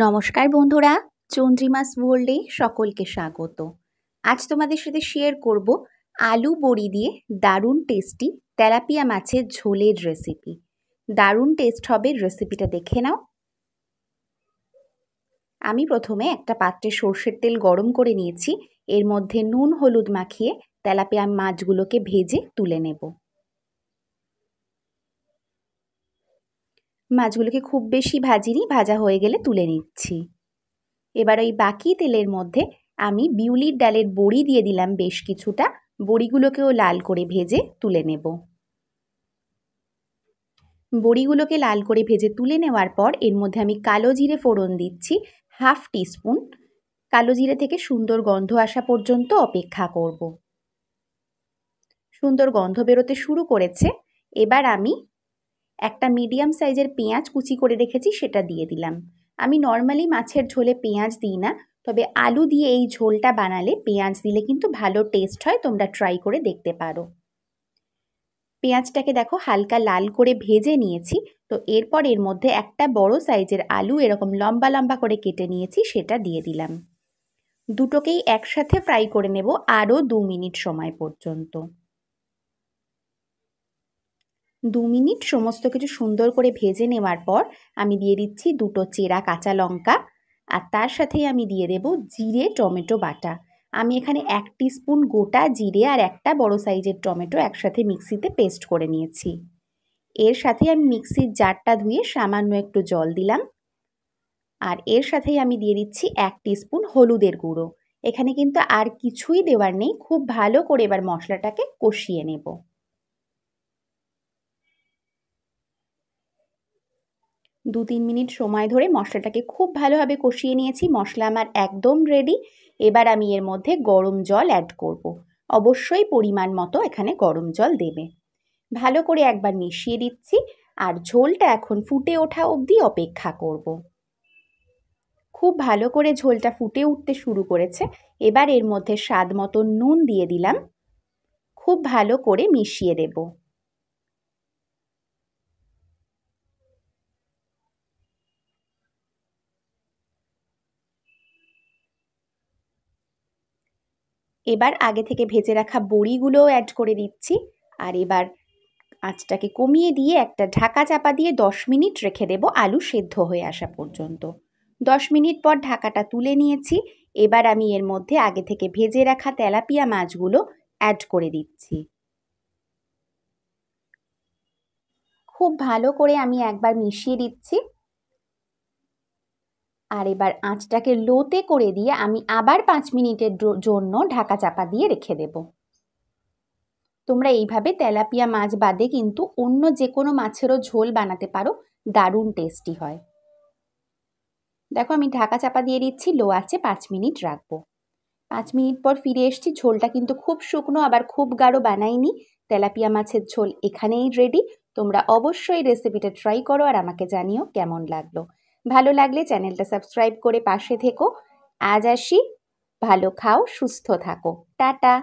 নমস্কার বন্ধুরা চন্দ্রিমাস ওয়ার্ল্ডে সকলকে স্বাগত আজ তোমাদের সাথে শেয়ার করব আলু বড়ি দিয়ে দারুণ টেস্টি তেলাপিয়া মাছের ঝোলের রেসিপি দারুণ টেস্ট হবে রেসিপিটা দেখে নাও আমি প্রথমে একটা পাত্রে সর্ষের তেল গরম করে নিয়েছি এর মধ্যে নুন হলুদ মাখিয়ে তেলাপিয়া মাছগুলোকে ভেজে তুলে নেবো মাছগুলোকে খুব বেশি ভাজিনি ভাজা হয়ে গেলে তুলে নিচ্ছি এবার ওই বাকি তেলের মধ্যে আমি বিউলির ডালের বড়ি দিয়ে দিলাম বেশ কিছুটা বড়িগুলোকেও লাল করে ভেজে তুলে নেব বড়িগুলোকে লাল করে ভেজে তুলে নেওয়ার পর এর মধ্যে আমি কালো জিরে ফোড়ন দিচ্ছি হাফ টিস্পুন কালো জিরে থেকে সুন্দর গন্ধ আসা পর্যন্ত অপেক্ষা করব সুন্দর গন্ধ বেরোতে শুরু করেছে এবার আমি একটা মিডিয়াম সাইজের পেঁয়াজ কুচি করে রেখেছি সেটা দিয়ে দিলাম আমি নর্মালি মাছের ঝোলে পেঁয়াজ দিই না তবে আলু দিয়ে এই ঝোলটা বানালে পেঁয়াজ দিলে কিন্তু ভালো টেস্ট হয় তোমরা ট্রাই করে দেখতে পারো পেঁয়াজটাকে দেখো হালকা লাল করে ভেজে নিয়েছি তো এরপর এর মধ্যে একটা বড় সাইজের আলু এরকম লম্বা লম্বা করে কেটে নিয়েছি সেটা দিয়ে দিলাম দুটোকেই একসাথে ফ্রাই করে নেব আরও দু মিনিট সময় পর্যন্ত দু মিনিট সমস্ত কিছু সুন্দর করে ভেজে নেওয়ার পর আমি দিয়ে দিচ্ছি দুটো চেরা কাঁচা লঙ্কা আর তার সাথেই আমি দিয়ে দেব জিরে টমেটো বাটা আমি এখানে এক স্পুন গোটা জিরে আর একটা বড় সাইজের টমেটো একসাথে মিক্সিতে পেস্ট করে নিয়েছি এর সাথে আমি মিক্সির জারটা ধুয়ে সামান্য একটু জল দিলাম আর এর সাথেই আমি দিয়ে দিচ্ছি এক স্পুন হলুদের গুঁড়ো এখানে কিন্তু আর কিছুই দেওয়ার নেই খুব ভালো করে এবার মশলাটাকে কষিয়ে নেবো দু তিন মিনিট সময় ধরে মশলাটাকে খুব ভালোভাবে কষিয়ে নিয়েছি মশলা আমার একদম রেডি এবার আমি এর মধ্যে গরম জল অ্যাড করব। অবশ্যই পরিমাণ মতো এখানে গরম জল দেবে ভালো করে একবার মিশিয়ে দিচ্ছি আর ঝোলটা এখন ফুটে ওঠা অবধি অপেক্ষা করব। খুব ভালো করে ঝোলটা ফুটে উঠতে শুরু করেছে এবার এর মধ্যে স্বাদ মতো নুন দিয়ে দিলাম খুব ভালো করে মিশিয়ে দেবো এবার আগে থেকে ভেজে রাখা বড়িগুলোও অ্যাড করে দিচ্ছি আর এবার আঁচটাকে কমিয়ে দিয়ে একটা ঢাকা চাপা দিয়ে দশ মিনিট রেখে দেব আলু সেদ্ধ হয়ে আসা পর্যন্ত দশ মিনিট পর ঢাকাটা তুলে নিয়েছি এবার আমি এর মধ্যে আগে থেকে ভেজে রাখা তেলাপিয়া মাছগুলো অ্যাড করে দিচ্ছি খুব ভালো করে আমি একবার মিশিয়ে দিচ্ছি আর এবার আঁচটাকে লোতে করে দিয়ে আমি আবার পাঁচ মিনিটের জন্য ঢাকা চাপা দিয়ে রেখে দেব তোমরা এইভাবে তেলাপিয়া মাছ বাদে কিন্তু অন্য যে কোনো মাছেরও ঝোল বানাতে পারো দারুণ টেস্টি হয় দেখো আমি ঢাকা চাপা দিয়ে দিচ্ছি লো আছে পাঁচ মিনিট রাখবো পাঁচ মিনিট পর ফিরে এসছি ঝোলটা কিন্তু খুব শুকনো আবার খুব গাঢ় বানাইনি তেলাপিয়া মাছের ঝোল এখানেই রেডি তোমরা অবশ্যই রেসিপিটা ট্রাই করো আর আমাকে জানিও কেমন লাগলো ভালো লাগলে চ্যানেলটা সাবস্ক্রাইব করে পাশে থেকো আজ আসি ভালো খাও সুস্থ থাকো টাটা